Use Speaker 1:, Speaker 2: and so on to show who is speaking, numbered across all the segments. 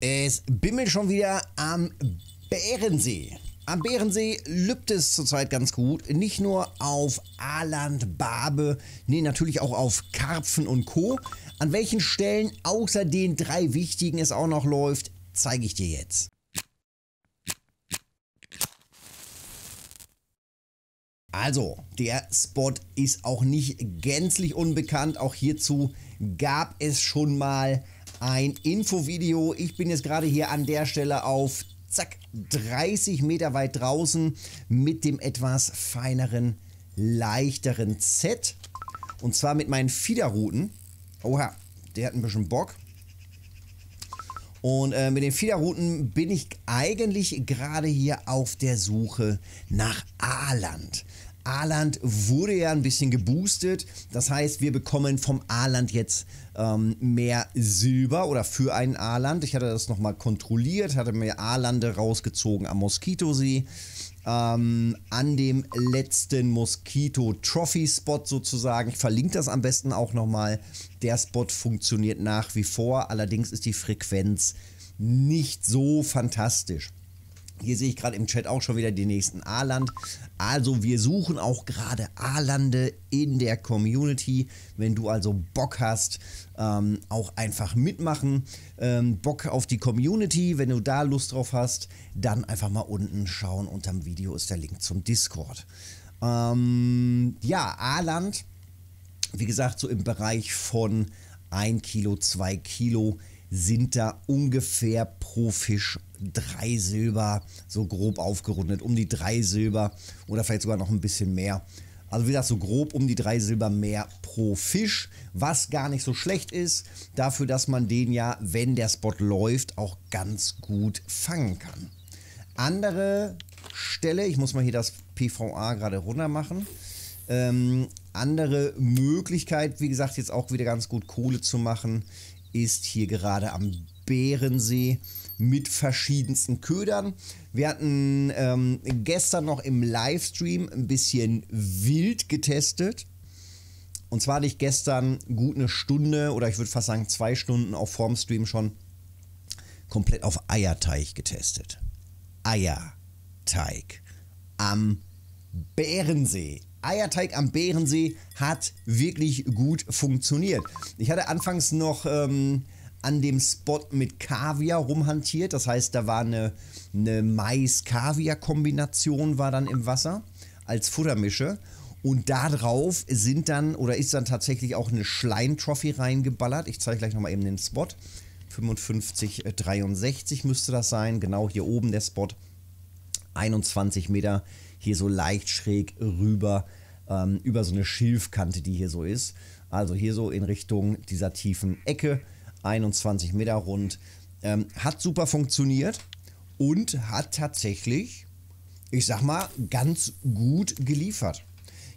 Speaker 1: Es bimmelt schon wieder am Bärensee. Am Bärensee lübt es zurzeit ganz gut. Nicht nur auf Aaland, Barbe, nee, natürlich auch auf Karpfen und Co. An welchen Stellen außer den drei wichtigen es auch noch läuft, zeige ich dir jetzt. Also, der Spot ist auch nicht gänzlich unbekannt. Auch hierzu gab es schon mal ein Infovideo. Ich bin jetzt gerade hier an der Stelle auf zack 30 Meter weit draußen mit dem etwas feineren, leichteren Set. Und zwar mit meinen Fiederrouten. Oha, der hat ein bisschen Bock. Und äh, mit den Fiederrouten bin ich eigentlich gerade hier auf der Suche nach Aaland a wurde ja ein bisschen geboostet. Das heißt, wir bekommen vom a jetzt ähm, mehr Silber oder für einen a Ich hatte das nochmal kontrolliert, hatte mir a rausgezogen am Moskitosee. Ähm, an dem letzten moskito Trophy Spot sozusagen. Ich verlinke das am besten auch nochmal. Der Spot funktioniert nach wie vor, allerdings ist die Frequenz nicht so fantastisch. Hier sehe ich gerade im Chat auch schon wieder den nächsten A-Land. Also wir suchen auch gerade A-Lande in der Community. Wenn du also Bock hast, ähm, auch einfach mitmachen. Ähm, Bock auf die Community, wenn du da Lust drauf hast, dann einfach mal unten schauen. Unterm Video ist der Link zum Discord. Ähm, ja, A-Land, wie gesagt, so im Bereich von 1 Kilo, 2 Kilo sind da ungefähr pro Fisch drei Silber, so grob aufgerundet, um die drei Silber oder vielleicht sogar noch ein bisschen mehr. Also wie gesagt, so grob um die drei Silber mehr pro Fisch, was gar nicht so schlecht ist, dafür, dass man den ja, wenn der Spot läuft, auch ganz gut fangen kann. Andere Stelle, ich muss mal hier das PVA gerade runter machen. Ähm, andere Möglichkeit, wie gesagt, jetzt auch wieder ganz gut Kohle zu machen, ist hier gerade am Bärensee mit verschiedensten Ködern. Wir hatten ähm, gestern noch im Livestream ein bisschen wild getestet. Und zwar hatte ich gestern gut eine Stunde oder ich würde fast sagen zwei Stunden auch vorm Stream schon komplett auf Eierteig getestet. Eierteig am Bärensee. Eierteig am Bärensee hat wirklich gut funktioniert. Ich hatte anfangs noch ähm, an dem Spot mit Kaviar rumhantiert. Das heißt, da war eine, eine Mais-Kaviar-Kombination war dann im Wasser als Futtermische. Und darauf sind dann oder ist dann tatsächlich auch eine Schleintrophy reingeballert. Ich zeige gleich nochmal eben den Spot. 55,63 müsste das sein. Genau hier oben der Spot. 21 Meter hier so leicht schräg rüber ähm, über so eine Schilfkante, die hier so ist. Also hier so in Richtung dieser tiefen Ecke, 21 Meter rund. Ähm, hat super funktioniert und hat tatsächlich, ich sag mal, ganz gut geliefert.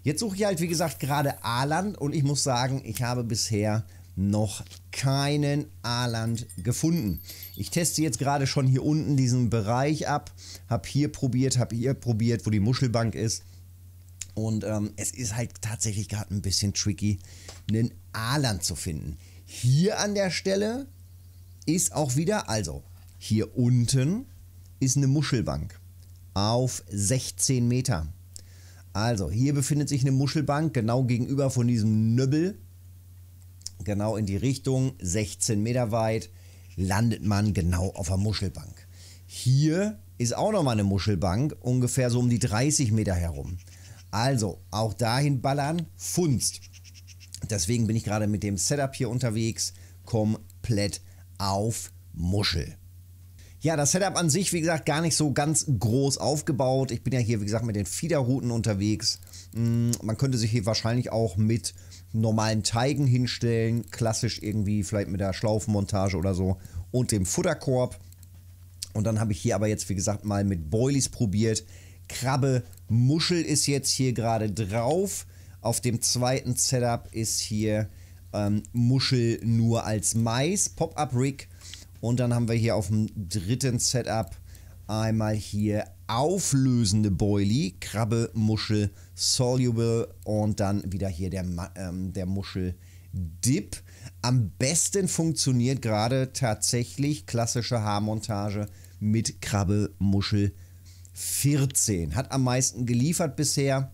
Speaker 1: Jetzt suche ich halt, wie gesagt, gerade Aland und ich muss sagen, ich habe bisher noch keinen Aland gefunden. Ich teste jetzt gerade schon hier unten diesen Bereich ab, habe hier probiert, habe hier probiert, wo die Muschelbank ist. Und ähm, es ist halt tatsächlich gerade ein bisschen tricky, einen Aland zu finden. Hier an der Stelle ist auch wieder, also hier unten ist eine Muschelbank auf 16 Meter. Also hier befindet sich eine Muschelbank genau gegenüber von diesem Nöbel, genau in die Richtung, 16 Meter weit, landet man genau auf der Muschelbank. Hier ist auch nochmal eine Muschelbank, ungefähr so um die 30 Meter herum. Also, auch dahin ballern, Funst. Deswegen bin ich gerade mit dem Setup hier unterwegs, komplett auf Muschel. Ja, das Setup an sich, wie gesagt, gar nicht so ganz groß aufgebaut. Ich bin ja hier, wie gesagt, mit den Fiederrouten unterwegs. Mm, man könnte sich hier wahrscheinlich auch mit normalen Teigen hinstellen. Klassisch irgendwie, vielleicht mit der Schlaufenmontage oder so. Und dem Futterkorb. Und dann habe ich hier aber jetzt, wie gesagt, mal mit Boilies probiert. Krabbe, Muschel ist jetzt hier gerade drauf. Auf dem zweiten Setup ist hier ähm, Muschel nur als Mais. Pop-Up-Rig. Und dann haben wir hier auf dem dritten Setup einmal hier auflösende Boily, Krabbe, Muschel, Soluble und dann wieder hier der, ähm, der Muschel Dip. Am besten funktioniert gerade tatsächlich klassische Haarmontage mit Krabbe, Muschel 14. Hat am meisten geliefert bisher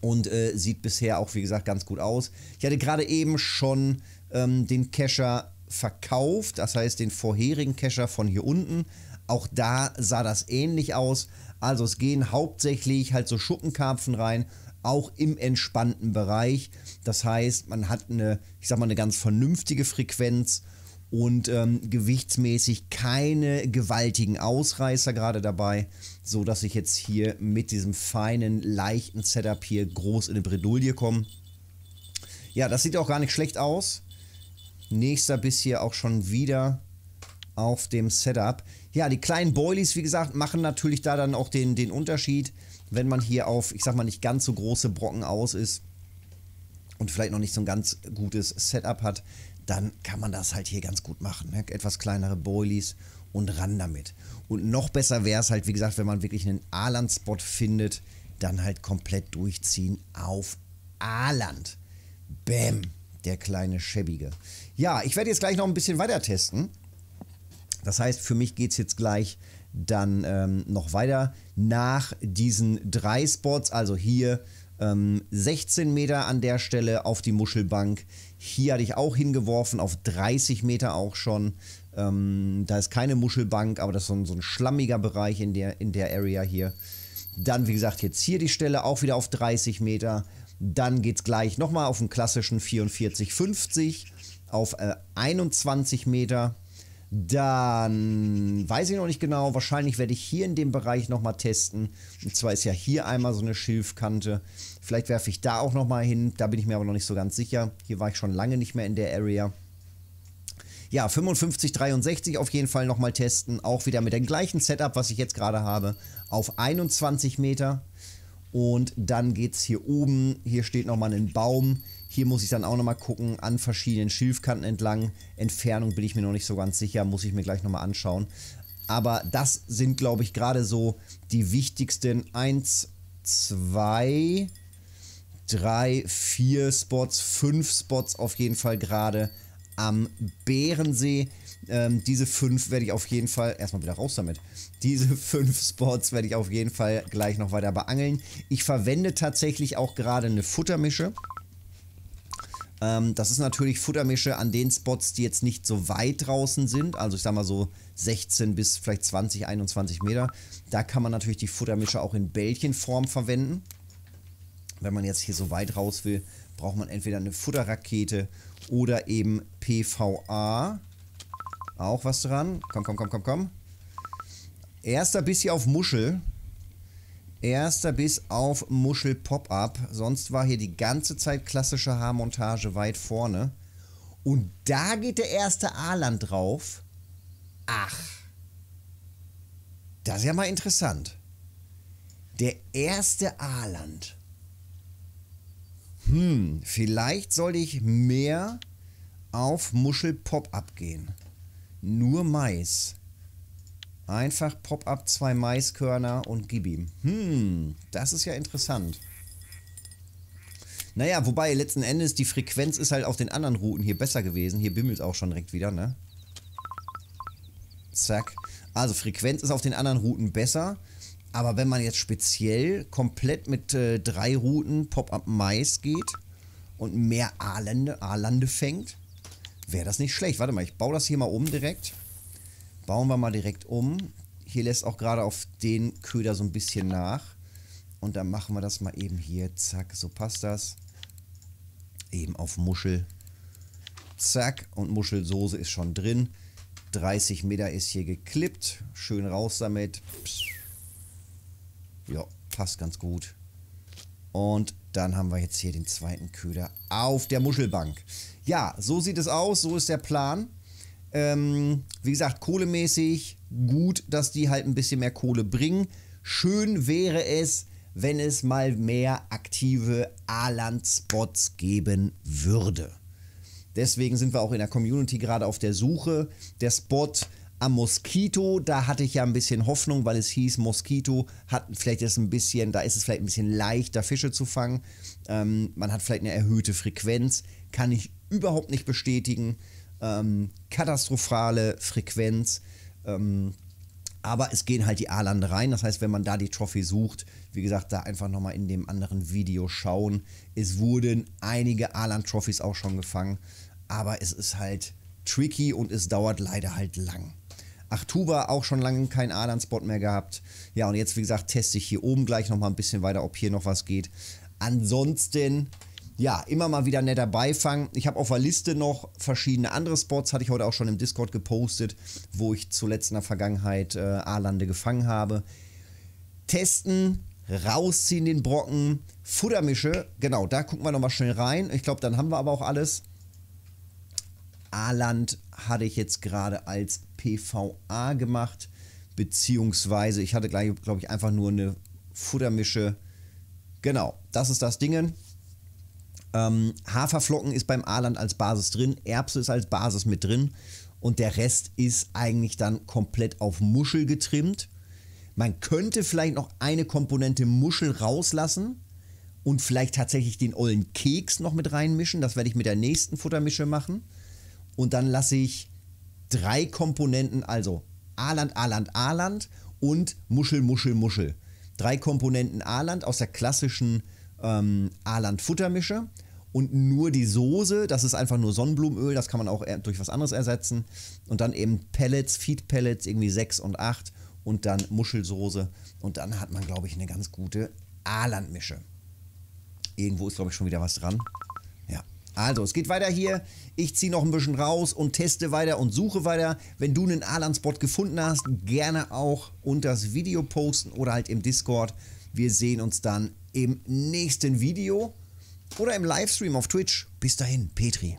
Speaker 1: und äh, sieht bisher auch, wie gesagt, ganz gut aus. Ich hatte gerade eben schon ähm, den Kescher verkauft, das heißt den vorherigen Kescher von hier unten. Auch da sah das ähnlich aus. Also es gehen hauptsächlich halt so Schuppenkarpfen rein, auch im entspannten Bereich. Das heißt, man hat eine, ich sag mal, eine ganz vernünftige Frequenz und ähm, gewichtsmäßig keine gewaltigen Ausreißer gerade dabei, so dass ich jetzt hier mit diesem feinen, leichten Setup hier groß in eine Bredouille komme. Ja, das sieht auch gar nicht schlecht aus. Nächster Biss hier auch schon wieder auf dem Setup. Ja, die kleinen Boilies, wie gesagt, machen natürlich da dann auch den, den Unterschied, wenn man hier auf, ich sag mal, nicht ganz so große Brocken aus ist und vielleicht noch nicht so ein ganz gutes Setup hat, dann kann man das halt hier ganz gut machen. Ne? Etwas kleinere Boilies und ran damit. Und noch besser wäre es halt, wie gesagt, wenn man wirklich einen Aaland-Spot findet, dann halt komplett durchziehen auf Aaland. Bäm der kleine Schäbige. Ja, ich werde jetzt gleich noch ein bisschen weiter testen. Das heißt, für mich geht es jetzt gleich dann ähm, noch weiter nach diesen drei Spots. Also hier ähm, 16 Meter an der Stelle auf die Muschelbank. Hier hatte ich auch hingeworfen, auf 30 Meter auch schon. Ähm, da ist keine Muschelbank, aber das ist so ein, so ein schlammiger Bereich in der, in der Area hier. Dann, wie gesagt, jetzt hier die Stelle auch wieder auf 30 Meter. Dann geht es gleich nochmal auf den klassischen 44,50 auf äh, 21 Meter. Dann weiß ich noch nicht genau. Wahrscheinlich werde ich hier in dem Bereich nochmal testen. Und zwar ist ja hier einmal so eine Schilfkante. Vielleicht werfe ich da auch nochmal hin. Da bin ich mir aber noch nicht so ganz sicher. Hier war ich schon lange nicht mehr in der Area. Ja, 55, 63 auf jeden Fall nochmal testen. Auch wieder mit dem gleichen Setup, was ich jetzt gerade habe. Auf 21 Meter. Und dann geht es hier oben. Hier steht nochmal ein Baum. Hier muss ich dann auch nochmal gucken, an verschiedenen Schilfkanten entlang. Entfernung bin ich mir noch nicht so ganz sicher, muss ich mir gleich nochmal anschauen. Aber das sind, glaube ich, gerade so die wichtigsten 1, 2, 3, 4 Spots, 5 Spots auf jeden Fall gerade am Bärensee. Ähm, diese fünf werde ich auf jeden Fall, erstmal wieder raus damit, diese fünf Spots werde ich auf jeden Fall gleich noch weiter beangeln. Ich verwende tatsächlich auch gerade eine Futtermische. Ähm, das ist natürlich Futtermische an den Spots, die jetzt nicht so weit draußen sind. Also ich sag mal so 16 bis vielleicht 20, 21 Meter. Da kann man natürlich die Futtermische auch in Bällchenform verwenden. Wenn man jetzt hier so weit raus will, braucht man entweder eine Futterrakete oder eben PVA. Auch was dran. Komm, komm, komm, komm, komm. Erster Biss hier auf Muschel. Erster Biss auf Muschel Pop-Up. Sonst war hier die ganze Zeit klassische Haarmontage weit vorne. Und da geht der erste A-Land drauf. Ach. Das ist ja mal interessant. Der erste A-Land. Hm, vielleicht sollte ich mehr auf Muschel Pop-Up gehen. Nur Mais. Einfach Pop-up zwei Maiskörner und gib ihm. Hm, das ist ja interessant. Naja, wobei letzten Endes die Frequenz ist halt auf den anderen Routen hier besser gewesen. Hier bimmelt auch schon direkt wieder, ne? Zack. Also Frequenz ist auf den anderen Routen besser. Aber wenn man jetzt speziell komplett mit äh, drei Routen Pop-Up Mais geht und mehr A-Lande fängt, wäre das nicht schlecht. Warte mal, ich baue das hier mal um direkt. Bauen wir mal direkt um. Hier lässt auch gerade auf den Köder so ein bisschen nach. Und dann machen wir das mal eben hier. Zack, so passt das. Eben auf Muschel. Zack, und Muschelsoße ist schon drin. 30 Meter ist hier geklippt. Schön raus damit. Ja, passt ganz gut. Und dann haben wir jetzt hier den zweiten Köder auf der Muschelbank. Ja, so sieht es aus, so ist der Plan. Ähm, wie gesagt, kohlemäßig gut, dass die halt ein bisschen mehr Kohle bringen. Schön wäre es, wenn es mal mehr aktive Aland-Spots geben würde. Deswegen sind wir auch in der Community gerade auf der Suche. Der Spot am Moskito, da hatte ich ja ein bisschen Hoffnung, weil es hieß, Moskito hat vielleicht ist ein bisschen, da ist es vielleicht ein bisschen leichter, Fische zu fangen. Ähm, man hat vielleicht eine erhöhte Frequenz. Kann ich überhaupt nicht bestätigen. Ähm, katastrophale Frequenz. Ähm, aber es gehen halt die A-Lande rein. Das heißt, wenn man da die Trophy sucht, wie gesagt, da einfach nochmal in dem anderen Video schauen. Es wurden einige A-Land-Trophys auch schon gefangen. Aber es ist halt tricky und es dauert leider halt lang. Achtuba auch schon lange keinen Adern-Spot mehr gehabt. Ja, und jetzt, wie gesagt, teste ich hier oben gleich nochmal ein bisschen weiter, ob hier noch was geht. Ansonsten, ja, immer mal wieder netter Beifang. Ich habe auf der Liste noch verschiedene andere Spots, hatte ich heute auch schon im Discord gepostet, wo ich zuletzt in der Vergangenheit äh, A-Lande gefangen habe. Testen, rausziehen den Brocken, Futtermische, genau, da gucken wir nochmal schnell rein. Ich glaube, dann haben wir aber auch alles. A-Land hatte ich jetzt gerade als PVA gemacht, beziehungsweise ich hatte gleich, glaube ich, einfach nur eine Futtermische. Genau, das ist das Ding. Ähm, Haferflocken ist beim Aaland als Basis drin, Erbse ist als Basis mit drin und der Rest ist eigentlich dann komplett auf Muschel getrimmt. Man könnte vielleicht noch eine Komponente Muschel rauslassen und vielleicht tatsächlich den ollen Keks noch mit reinmischen. Das werde ich mit der nächsten Futtermische machen. Und dann lasse ich drei Komponenten, also A-Land, A-Land, A-Land und Muschel, Muschel, Muschel. Drei Komponenten A-Land aus der klassischen ähm, A-Land-Futtermische und nur die Soße, das ist einfach nur Sonnenblumenöl, das kann man auch durch was anderes ersetzen. Und dann eben Pellets, Feed Pellets, irgendwie sechs und acht und dann Muschelsoße. Und dann hat man, glaube ich, eine ganz gute A-Land-Mische. Irgendwo ist, glaube ich, schon wieder was dran. Also, es geht weiter hier. Ich ziehe noch ein bisschen raus und teste weiter und suche weiter. Wenn du einen Alan-Spot gefunden hast, gerne auch unter das Video posten oder halt im Discord. Wir sehen uns dann im nächsten Video oder im Livestream auf Twitch. Bis dahin, Petri.